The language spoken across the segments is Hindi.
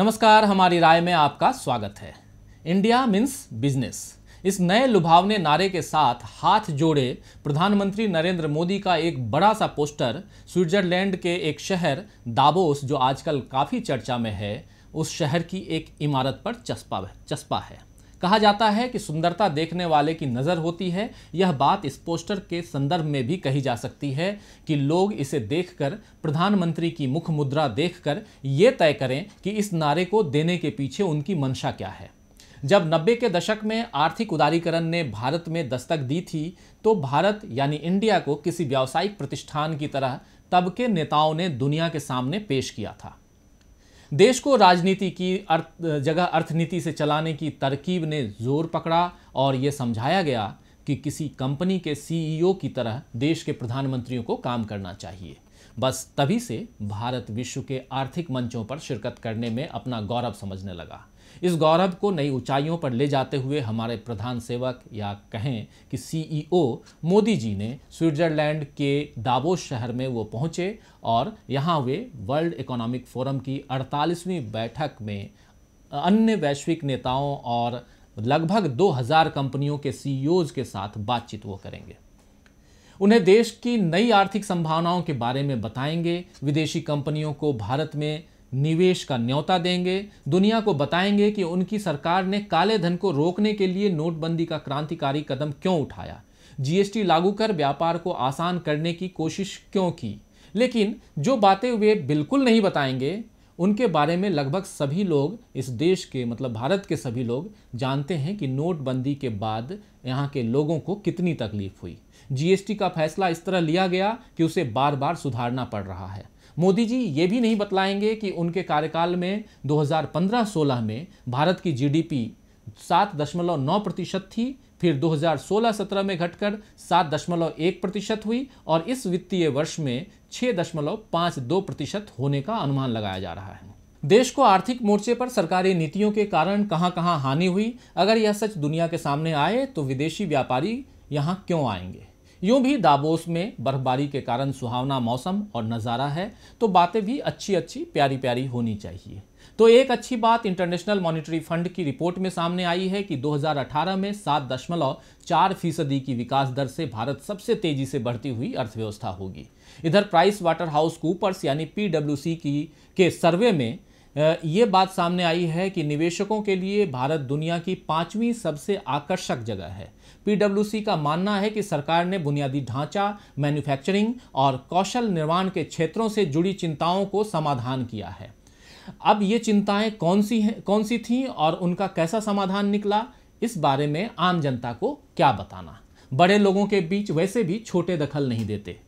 नमस्कार हमारी राय में आपका स्वागत है इंडिया मीन्स बिजनेस इस नए लुभावने नारे के साथ हाथ जोड़े प्रधानमंत्री नरेंद्र मोदी का एक बड़ा सा पोस्टर स्विट्जरलैंड के एक शहर दाबोस जो आजकल काफ़ी चर्चा में है उस शहर की एक इमारत पर चस्पा चस्पा है कहा जाता है कि सुंदरता देखने वाले की नज़र होती है यह बात इस पोस्टर के संदर्भ में भी कही जा सकती है कि लोग इसे देखकर प्रधानमंत्री की मुख मुद्रा देखकर ये तय करें कि इस नारे को देने के पीछे उनकी मंशा क्या है जब 90 के दशक में आर्थिक उदारीकरण ने भारत में दस्तक दी थी तो भारत यानी इंडिया को किसी व्यावसायिक प्रतिष्ठान की तरह तब के नेताओं ने दुनिया के सामने पेश किया था देश को राजनीति की अर्थ जगह अर्थनीति से चलाने की तरकीब ने जोर पकड़ा और ये समझाया गया कि किसी कंपनी के सीईओ e की तरह देश के प्रधानमंत्रियों को काम करना चाहिए बस तभी से भारत विश्व के आर्थिक मंचों पर शिरकत करने में अपना गौरव समझने लगा इस गौरव को नई ऊंचाइयों पर ले जाते हुए हमारे प्रधान सेवक या कहें कि सीईओ e मोदी जी ने स्विट्जरलैंड के दाबो शहर में वो पहुंचे और यहां वे वर्ल्ड इकोनॉमिक फोरम की 48वीं बैठक में अन्य वैश्विक नेताओं और लगभग 2000 कंपनियों के सीईओज e के साथ बातचीत वो करेंगे उन्हें देश की नई आर्थिक संभावनाओं के बारे में बताएंगे विदेशी कंपनियों को भारत में निवेश का न्योता देंगे दुनिया को बताएंगे कि उनकी सरकार ने काले धन को रोकने के लिए नोटबंदी का क्रांतिकारी कदम क्यों उठाया जीएसटी लागू कर व्यापार को आसान करने की कोशिश क्यों की लेकिन जो बातें वे बिल्कुल नहीं बताएंगे उनके बारे में लगभग सभी लोग इस देश के मतलब भारत के सभी लोग जानते हैं कि नोटबंदी के बाद यहाँ के लोगों को कितनी तकलीफ हुई जीएसटी का फैसला इस तरह लिया गया कि उसे बार बार सुधारना पड़ रहा है मोदी जी ये भी नहीं बतलाएंगे कि उनके कार्यकाल में 2015-16 में भारत की जीडीपी 7.9 प्रतिशत थी फिर 2016-17 में घटकर 7.1 प्रतिशत हुई और इस वित्तीय वर्ष में 6.52 प्रतिशत होने का अनुमान लगाया जा रहा है देश को आर्थिक मोर्चे पर सरकारी नीतियों के कारण कहां कहां हानि हुई अगर यह सच दुनिया के सामने आए तो विदेशी व्यापारी यहां क्यों आएंगे यूं भी दाबोस में बर्फबारी के कारण सुहावना मौसम और नज़ारा है तो बातें भी अच्छी अच्छी प्यारी प्यारी होनी चाहिए तो एक अच्छी बात इंटरनेशनल मॉनिटरी फंड की रिपोर्ट में सामने आई है कि 2018 में सात दशमलव चार फीसदी की विकास दर से भारत सबसे तेजी से बढ़ती हुई अर्थव्यवस्था होगी इधर प्राइस वाटर हाउस कूपर्स यानी पीडब्ल्यूसी की के सर्वे में ये बात सामने आई है कि निवेशकों के लिए भारत दुनिया की पाँचवीं सबसे आकर्षक जगह है पीडब्ल्यूसी का मानना है कि सरकार ने बुनियादी ढांचा मैन्युफैक्चरिंग और कौशल निर्माण के क्षेत्रों से जुड़ी चिंताओं को समाधान किया है अब ये चिंताएं कौन सी हैं कौन सी थीं और उनका कैसा समाधान निकला इस बारे में आम जनता को क्या बताना बड़े लोगों के बीच वैसे भी छोटे दखल नहीं देते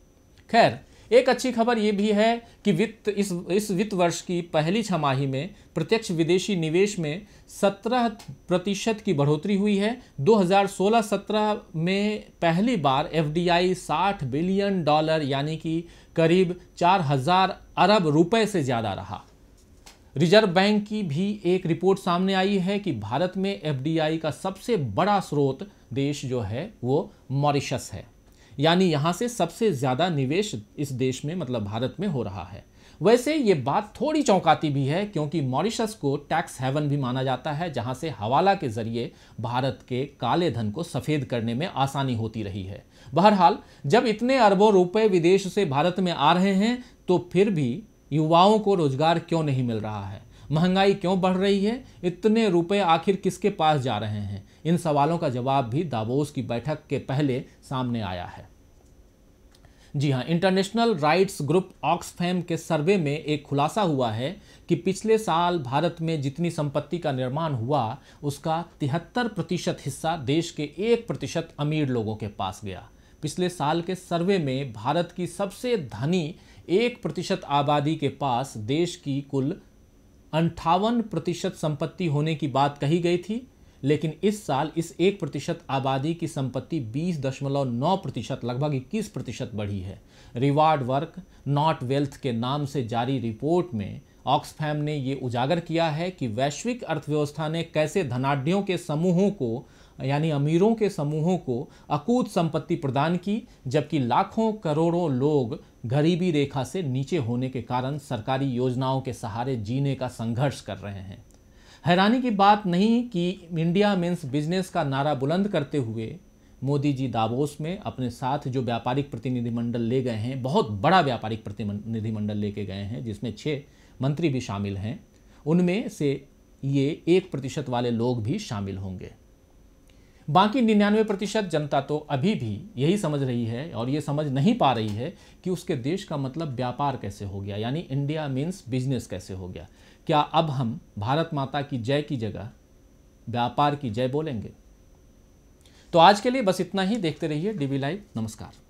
खैर एक अच्छी खबर ये भी है कि वित्त इस इस वित्त वर्ष की पहली छमाही में प्रत्यक्ष विदेशी निवेश में 17 प्रतिशत की बढ़ोतरी हुई है 2016-17 में पहली बार एफडीआई 60 बिलियन डॉलर यानी कि करीब 4000 अरब रुपए से ज़्यादा रहा रिजर्व बैंक की भी एक रिपोर्ट सामने आई है कि भारत में एफडीआई का सबसे बड़ा स्रोत देश जो है वो मॉरिशस है यानी यहाँ से सबसे ज़्यादा निवेश इस देश में मतलब भारत में हो रहा है वैसे ये बात थोड़ी चौंकाती भी है क्योंकि मॉरिशस को टैक्स हेवन भी माना जाता है जहाँ से हवाला के जरिए भारत के काले धन को सफ़ेद करने में आसानी होती रही है बहरहाल जब इतने अरबों रुपए विदेश से भारत में आ रहे हैं तो फिर भी युवाओं को रोजगार क्यों नहीं मिल रहा है महंगाई क्यों बढ़ रही है इतने रुपए आखिर किसके पास जा रहे हैं इन सवालों का जवाब भी दावोस की बैठक के पहले सामने आया है जी हाँ इंटरनेशनल राइट्स ग्रुप ऑक्सफैम के सर्वे में एक खुलासा हुआ है कि पिछले साल भारत में जितनी संपत्ति का निर्माण हुआ उसका तिहत्तर प्रतिशत हिस्सा देश के एक प्रतिशत अमीर लोगों के पास गया पिछले साल के सर्वे में भारत की सबसे धनी एक प्रतिशत आबादी के पास देश की कुल अंठावन प्रतिशत संपत्ति होने की बात कही गई थी लेकिन इस साल इस एक प्रतिशत आबादी की संपत्ति बीस दशमलव नौ प्रतिशत लगभग इक्कीस प्रतिशत बढ़ी है रिवार्ड वर्क नॉट वेल्थ के नाम से जारी रिपोर्ट में ऑक्सफैम ने ये उजागर किया है कि वैश्विक अर्थव्यवस्था ने कैसे धनाढ़ियों के समूहों को यानी अमीरों के समूहों को अकूत संपत्ति प्रदान की जबकि लाखों करोड़ों लोग गरीबी रेखा से नीचे होने के कारण सरकारी योजनाओं के सहारे जीने का संघर्ष कर रहे हैं हैरानी की बात नहीं कि इंडिया मीन्स बिजनेस का नारा बुलंद करते हुए मोदी जी दावोस में अपने साथ जो व्यापारिक प्रतिनिधिमंडल ले गए हैं बहुत बड़ा व्यापारिक प्रतिनिधिमंडल लेके गए हैं जिसमें छः मंत्री भी शामिल हैं उनमें से ये एक प्रतिशत वाले लोग भी शामिल होंगे बाकी निन्यानवे प्रतिशत जनता तो अभी भी यही समझ रही है और ये समझ नहीं पा रही है कि उसके देश का मतलब व्यापार कैसे हो गया यानी इंडिया मीन्स बिजनेस कैसे हो गया क्या अब हम भारत माता की जय की जगह व्यापार की जय बोलेंगे तो आज के लिए बस इतना ही देखते रहिए डीबी लाइव नमस्कार